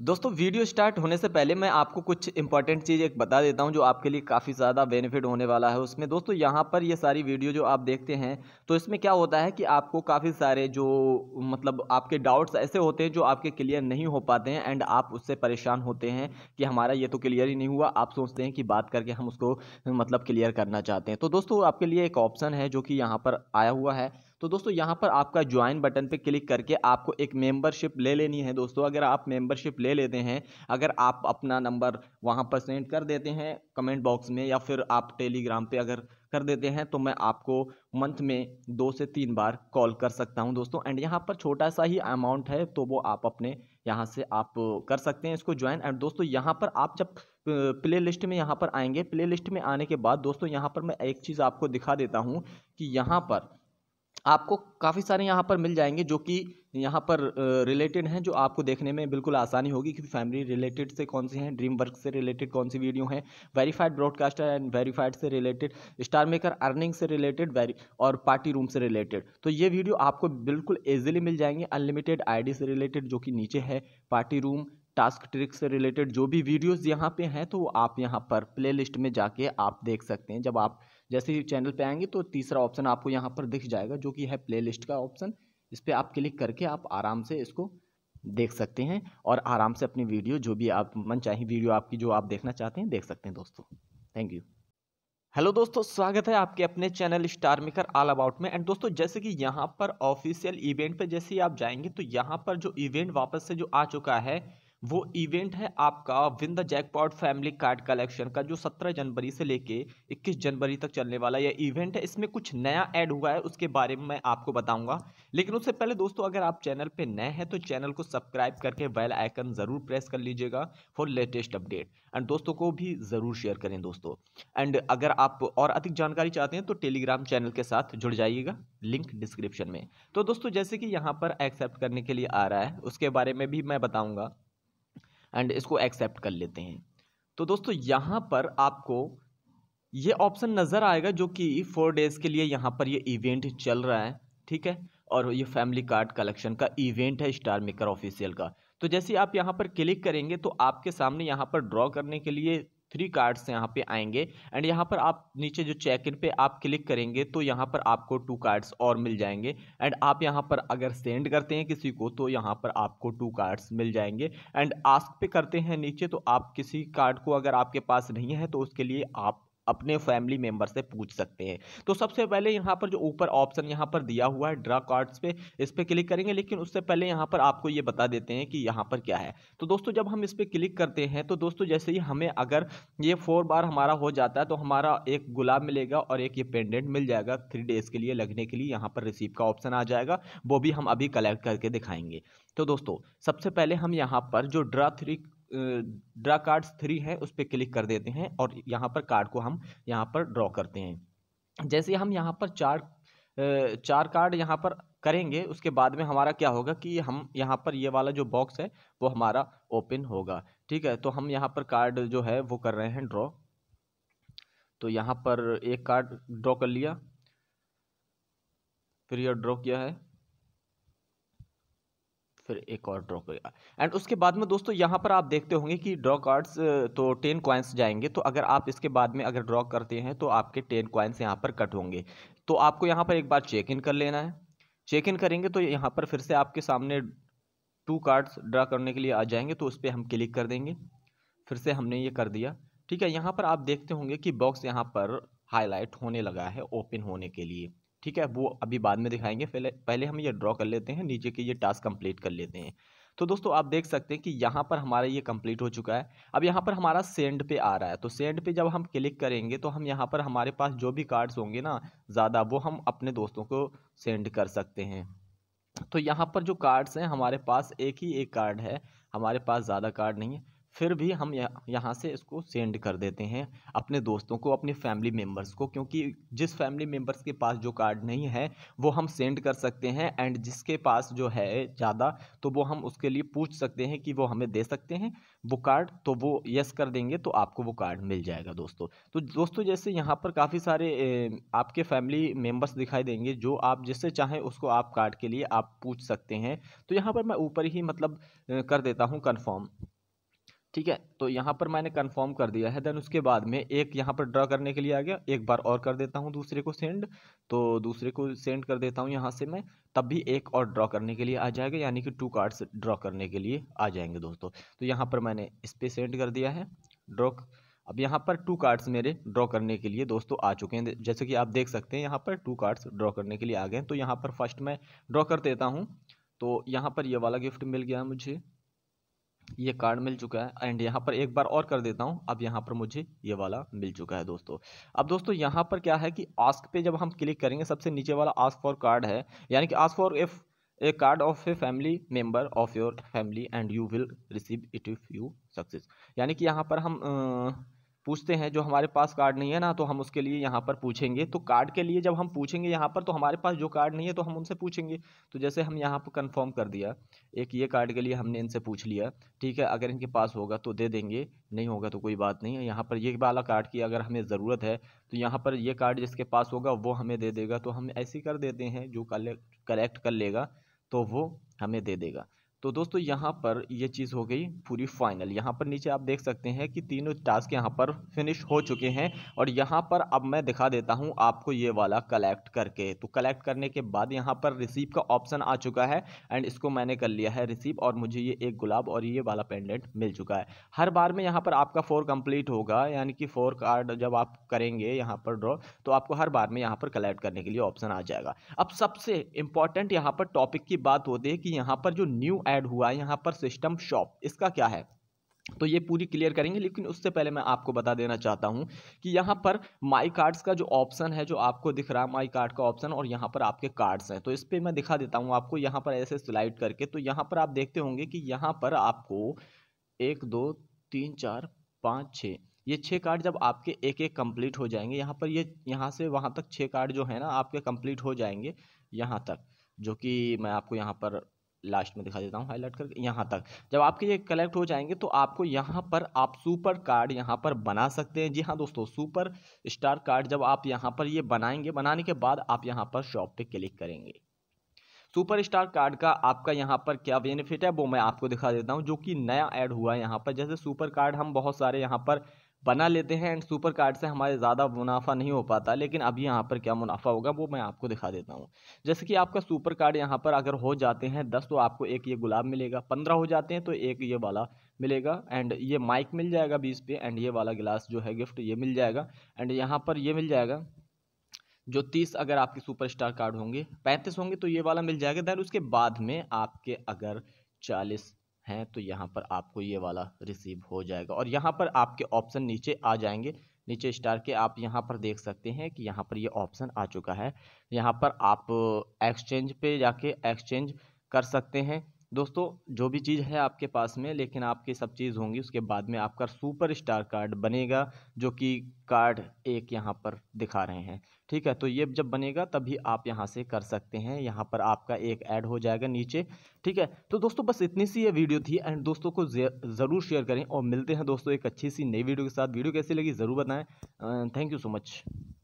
दोस्तों video start होने से पहले मैं आपको कुछ इंपॉर्टेंट चीज़ एक बता देता हूं जो आपके लिए काफ़ी ज़्यादा बेनिफिट होने वाला है उसमें दोस्तों यहां पर ये सारी वीडियो जो आप देखते हैं तो इसमें क्या होता है कि आपको काफ़ी सारे जो मतलब आपके डाउट्स ऐसे होते हैं जो आपके क्लियर नहीं हो पाते हैं एंड आप उससे परेशान होते हैं कि हमारा ये तो क्लियर ही नहीं हुआ आप सोचते हैं कि बात करके हम उसको मतलब क्लियर करना चाहते हैं तो दोस्तों आपके लिए एक ऑप्शन है जो कि यहाँ पर आया हुआ है तो दोस्तों यहाँ पर आपका ज्वाइन बटन पे क्लिक करके आपको एक मेंबरशिप ले लेनी है दोस्तों अगर आप मेंबरशिप ले लेते हैं अगर आप अपना नंबर वहाँ पर सेंड कर देते हैं कमेंट बॉक्स में या फिर आप टेलीग्राम पे अगर कर देते हैं तो मैं आपको मंथ में दो से तीन बार कॉल कर सकता हूँ दोस्तों एंड यहाँ पर छोटा सा ही अमाउंट है तो वो आप अपने यहाँ से आप कर सकते हैं इसको ज्वाइन एंड दोस्तों यहाँ पर आप जब प्ले लिस्ट में यहाँ पर आएंगे प्ले लिस्ट में आने के बाद दोस्तों यहाँ पर मैं एक चीज़ आपको दिखा देता हूँ कि यहाँ पर आपको काफ़ी सारे यहाँ पर मिल जाएंगे जो कि यहाँ पर रिलेटेड हैं जो आपको देखने में बिल्कुल आसानी होगी कि फैमिली रिलेटेड से कौन सी हैं ड्रीम वर्क से रिलेटेड कौन सी वीडियो हैं वेरीफाइड ब्रॉडकास्टर एंड वेरीफाइड से रिलेटेड स्टार मेकर अर्निंग से रिलेटेड वेरी और पार्टी रूम से रिलेटेड तो ये वीडियो आपको बिल्कुल ईजिली मिल जाएंगे अनलिमिटेड आई से रिलेटेड जो कि नीचे है पार्टी रूम टास्क ट्रिक से रिलेटेड जो भी वीडियोस यहाँ पे हैं तो आप यहाँ पर प्लेलिस्ट में जाके आप देख सकते हैं जब आप जैसे ही चैनल पे आएंगे तो तीसरा ऑप्शन आपको यहाँ पर दिख जाएगा जो कि है प्लेलिस्ट का ऑप्शन इस पर आप क्लिक करके आप आराम से इसको देख सकते हैं और आराम से अपनी वीडियो जो भी आप मन चाहे वीडियो आपकी जो आप देखना चाहते हैं देख सकते हैं दोस्तों थैंक यू हेलो दोस्तों स्वागत है आपके अपने channel StarMaker all about में एंड दोस्तों जैसे कि यहाँ पर ऑफिशियल इवेंट पे जैसे ही आप जाएंगे तो यहाँ पर जो इवेंट वापस से जो आ चुका है वो इवेंट है आपका win the jackpot family card collection का जो 17 जनवरी से लेके 21 जनवरी तक चलने वाला यह इवेंट है इसमें कुछ नया ऐड हुआ है उसके बारे में मैं आपको बताऊंगा लेकिन उससे पहले दोस्तों अगर आप चैनल पे नए हैं तो चैनल को सब्सक्राइब करके बेल आइकन ज़रूर प्रेस कर लीजिएगा फॉर लेटेस्ट अपडेट एंड दोस्तों को भी ज़रूर शेयर करें दोस्तों एंड अगर आप और अधिक जानकारी चाहते हैं तो टेलीग्राम चैनल के साथ जुड़ जाइएगा लिंक डिस्क्रिप्शन में तो दोस्तों जैसे कि यहाँ पर एक्सेप्ट करने के लिए आ रहा है उसके बारे में भी मैं बताऊँगा एंड इसको एक्सेप्ट कर लेते हैं तो दोस्तों यहाँ पर आपको ये ऑप्शन नज़र आएगा जो कि फोर डेज़ के लिए यहाँ पर ये इवेंट चल रहा है ठीक है और ये फैमिली कार्ड कलेक्शन का इवेंट है स्टार मेकर ऑफिशियल का तो जैसे आप यहाँ पर क्लिक करेंगे तो आपके सामने यहाँ पर ड्रॉ करने के लिए थ्री कार्ड्स यहाँ पे आएंगे एंड यहाँ पर आप नीचे जो चेक इन पे आप क्लिक करेंगे तो यहाँ पर आपको टू कार्ड्स और मिल जाएंगे एंड आप यहाँ पर अगर सेंड करते हैं किसी को तो यहाँ पर आपको टू कार्ड्स मिल जाएंगे एंड आस्क पे करते हैं नीचे तो आप किसी कार्ड को अगर आपके पास नहीं है तो उसके लिए आप अपने फैमिली मेम्बर से पूछ सकते हैं तो सबसे पहले यहाँ पर जो ऊपर ऑप्शन यहाँ पर दिया हुआ है ड्रा कार्ड्स पे इस पर क्लिक करेंगे लेकिन उससे पहले यहाँ पर आपको ये बता देते हैं कि यहाँ पर क्या है तो दोस्तों जब हम इस पर क्लिक करते हैं तो दोस्तों जैसे ही हमें अगर ये फोर बार हमारा हो जाता है तो हमारा एक गुलाब मिलेगा और एक ये पेंडेंट मिल जाएगा थ्री डेज़ के लिए लगने के लिए यहाँ पर रिसीव का ऑप्शन आ जाएगा वो भी हम अभी कलेक्ट करके दिखाएंगे तो दोस्तों सबसे पहले हम यहाँ पर जो draw three draw cards three है उस पर क्लिक कर देते हैं और यहाँ पर कार्ड को हम यहाँ पर ड्रॉ करते हैं जैसे हम यहाँ पर चार चार कार्ड यहाँ पर करेंगे उसके बाद में हमारा क्या होगा कि हम यहाँ पर ये वाला जो बॉक्स है वो हमारा ओपन होगा ठीक है तो हम यहाँ पर कार्ड जो है वो कर रहे हैं ड्रॉ तो यहाँ पर एक कार्ड ड्रॉ कर लिया फिर यह ड्रॉ किया है फिर एक और ड्रॉ करेगा एंड उसके बाद में दोस्तों यहाँ पर आप देखते होंगे कि ड्रॉ कार्ड्स तो टेन कॉइन्स जाएंगे तो अगर आप इसके बाद में अगर ड्रॉ करते हैं तो आपके टेन कॉइन्स यहाँ पर कट होंगे तो आपको यहाँ पर एक बार चेक इन कर लेना है चेक इन करेंगे तो यहाँ पर फिर से आपके सामने टू कार्ड्स ड्रा करने के लिए आ जाएंगे तो उस पर हम क्लिक कर देंगे फिर से हमने ये कर दिया ठीक है यहाँ पर आप देखते होंगे कि बॉक्स यहाँ पर हाईलाइट होने लगा है ओपन होने के लिए ठीक है वो अभी बाद में दिखाएंगे पहले पहले हम ये ड्रॉ कर लेते हैं नीचे के ये टास्क कंप्लीट कर लेते हैं तो दोस्तों आप देख सकते हैं कि यहाँ पर हमारा ये कंप्लीट हो चुका है अब यहाँ पर हमारा सेंड पे आ रहा है तो सेंड पे जब हम क्लिक करेंगे तो हम यहाँ पर हमारे पास जो भी कार्ड्स होंगे ना ज़्यादा वो हम अपने दोस्तों को सेंड कर सकते हैं तो यहाँ पर जो कार्ड्स हैं हमारे पास एक ही एक कार्ड है हमारे पास ज़्यादा कार्ड नहीं है फिर भी हम यहाँ से इसको सेंड कर देते हैं अपने दोस्तों को अपने फैमिली मेम्बर्स को क्योंकि जिस फैमिली मेम्बर्स के पास जो कार्ड नहीं है वो हम सेंड कर सकते हैं एंड जिसके पास जो है ज़्यादा तो वो हम उसके लिए पूछ सकते हैं कि वो हमें दे सकते हैं वो कार्ड तो वो यस कर देंगे तो आपको वो कार्ड मिल जाएगा दोस्तों तो दोस्तों जैसे यहाँ पर काफ़ी सारे आपके फैमिली मेम्बर्स दिखाई देंगे जो आप जिससे चाहें उसको आप कार्ड के लिए आप पूछ सकते हैं तो यहाँ पर मैं ऊपर ही मतलब कर देता हूँ कन्फर्म ठीक है तो यहाँ पर मैंने कंफर्म कर दिया है देन उसके बाद में एक यहाँ पर ड्रा करने के लिए आ गया एक बार और कर देता हूँ दूसरे को सेंड तो दूसरे को सेंड कर देता हूँ यहाँ से मैं तब भी एक और ड्रा करने के लिए आ जाएगा यानी कि टू कार्ड्स ड्रा करने के लिए आ जाएंगे दोस्तों तो यहाँ पर मैंने इस पर सेंड कर दिया है ड्रॉ अब यहाँ पर टू कार्ड्स मेरे ड्रॉ करने के लिए दोस्तों आ चुके हैं जैसे कि आप देख सकते हैं यहाँ पर टू कार्ड्स ड्रॉ करने के लिए आ गए हैं तो यहाँ पर फर्स्ट मैं ड्रॉ कर देता हूँ तो यहाँ पर ये वाला गिफ्ट मिल गया मुझे ये कार्ड मिल चुका है एंड यहाँ पर एक बार और कर देता हूँ अब यहाँ पर मुझे ये वाला मिल चुका है दोस्तों अब दोस्तों यहाँ पर क्या है कि आस्क पे जब हम क्लिक करेंगे सबसे नीचे वाला आस्क फॉर कार्ड है यानी कि ask for F A card of a family member of your family and you will receive it if you success यानी कि यहाँ पर हम पूछते हैं जो हमारे पास कार्ड नहीं है ना तो हम उसके लिए यहाँ पर पूछेंगे तो कार्ड के लिए जब हम पूछेंगे यहाँ पर तो हमारे पास जो कार्ड नहीं है तो हम उनसे पूछेंगे तो जैसे हम यहाँ पर कंफर्म कर दिया एक ये कार्ड के लिए हमने इनसे पूछ लिया ठीक है अगर इनके पास होगा तो दे देंगे नहीं होगा तो कोई बात नहीं है यहाँ पर ये वाला कार्ड की अगर हमें ज़रूरत है तो यहाँ पर ये कार्ड जिसके पास होगा वो हमें दे देगा तो हम ऐसे कर देते हैं जो कलेक्ट कलेक्ट कर लेगा तो वो हमें दे देगा तो दोस्तों यहाँ पर ये चीज़ हो गई पूरी फाइनल यहाँ पर नीचे आप देख सकते हैं कि तीनों टास्क यहाँ पर फिनिश हो चुके हैं और यहाँ पर अब मैं दिखा देता हूँ आपको ये वाला कलेक्ट करके तो कलेक्ट करने के बाद यहाँ पर रिसीव का ऑप्शन आ चुका है एंड इसको मैंने कर लिया है रिसीव और मुझे ये एक गुलाब और ये वाला पेंडेंट मिल चुका है हर बार में यहाँ पर आपका फोर कंप्लीट होगा यानी कि फोर कार्ड जब आप करेंगे यहाँ पर ड्रॉ तो आपको हर बार में यहाँ पर कलेक्ट करने के लिए ऑप्शन आ जाएगा अब सबसे इम्पॉर्टेंट यहाँ पर टॉपिक की बात होती है कि यहाँ पर जो न्यू ऐड हुआ है यहाँ पर सिस्टम शॉप इसका क्या है तो ये पूरी क्लियर करेंगे लेकिन उससे पहले मैं आपको बता देना चाहता हूँ कि यहाँ पर माई कार्ड्स का जो ऑप्शन है जो आपको दिख रहा है माई कार्ड का ऑप्शन और यहाँ पर आपके कार्ड्स हैं तो इस पर मैं दिखा देता हूँ आपको यहाँ पर ऐसे स्लाइड करके तो यहाँ पर आप देखते होंगे कि यहाँ पर आपको एक दो तीन चार पाँच छः ये छः कार्ड जब आपके एक एक कंप्लीट हो जाएंगे यहाँ पर ये यहाँ से वहाँ तक छः कार्ड जो है ना आपके कंप्लीट हो जाएंगे यहाँ तक जो कि मैं आपको यहाँ पर लास्ट में दिखा देता हूँ हाईलाइट करके यहाँ तक जब आपके ये कलेक्ट हो जाएंगे तो आपको यहाँ पर आप सुपर कार्ड यहाँ पर बना सकते हैं जी हाँ दोस्तों सुपर स्टार कार्ड जब आप यहाँ पर ये बनाएंगे बनाने के बाद आप यहाँ पर शॉप पे क्लिक करेंगे सुपर स्टार कार्ड का आपका यहाँ पर क्या बेनिफिट है वो मैं आपको दिखा देता हूँ जो कि नया ऐड हुआ है यहाँ पर जैसे सुपर कार्ड हम बहुत सारे यहाँ पर बना लेते हैं एंड सुपर कार्ड से हमारे ज़्यादा मुनाफा नहीं हो पाता लेकिन अभी यहाँ पर क्या मुनाफा होगा वो मैं आपको दिखा देता हूँ जैसे कि आपका सुपर कार्ड यहाँ पर अगर हो जाते हैं दस तो आपको एक ये गुलाब मिलेगा पंद्रह हो जाते हैं तो एक ये वाला मिलेगा एंड ये माइक मिल जाएगा बीस पे एंड ये वाला गिलास जो है गिफ्ट ये मिल जाएगा एंड यहाँ पर ये मिल जाएगा जो तीस अगर आपके सुपरस्टार कार्ड होंगे पैंतीस होंगे तो ये वाला मिल जाएगा दैन उसके बाद में आपके अगर चालीस हैं तो यहाँ पर आपको ये वाला रिसीव हो जाएगा और यहाँ पर आपके ऑप्शन नीचे आ जाएंगे नीचे स्टार के आप यहाँ पर देख सकते हैं कि यहाँ पर ये यह ऑप्शन आ चुका है यहाँ पर आप एक्सचेंज पे जाके एक्सचेंज कर सकते हैं दोस्तों जो भी चीज़ है आपके पास में लेकिन आपकी सब चीज़ होंगी उसके बाद में आपका सुपर स्टार कार्ड बनेगा जो कि कार्ड एक यहाँ पर दिखा रहे हैं ठीक है तो ये जब बनेगा तभी आप यहाँ से कर सकते हैं यहाँ पर आपका एक ऐड हो जाएगा नीचे ठीक है तो दोस्तों बस इतनी सी ये वीडियो थी एंड दोस्तों को ज़रूर शेयर करें और मिलते हैं दोस्तों एक अच्छी सी नई वीडियो के साथ वीडियो कैसी लगी ज़रूर बताएँ थैंक यू सो मच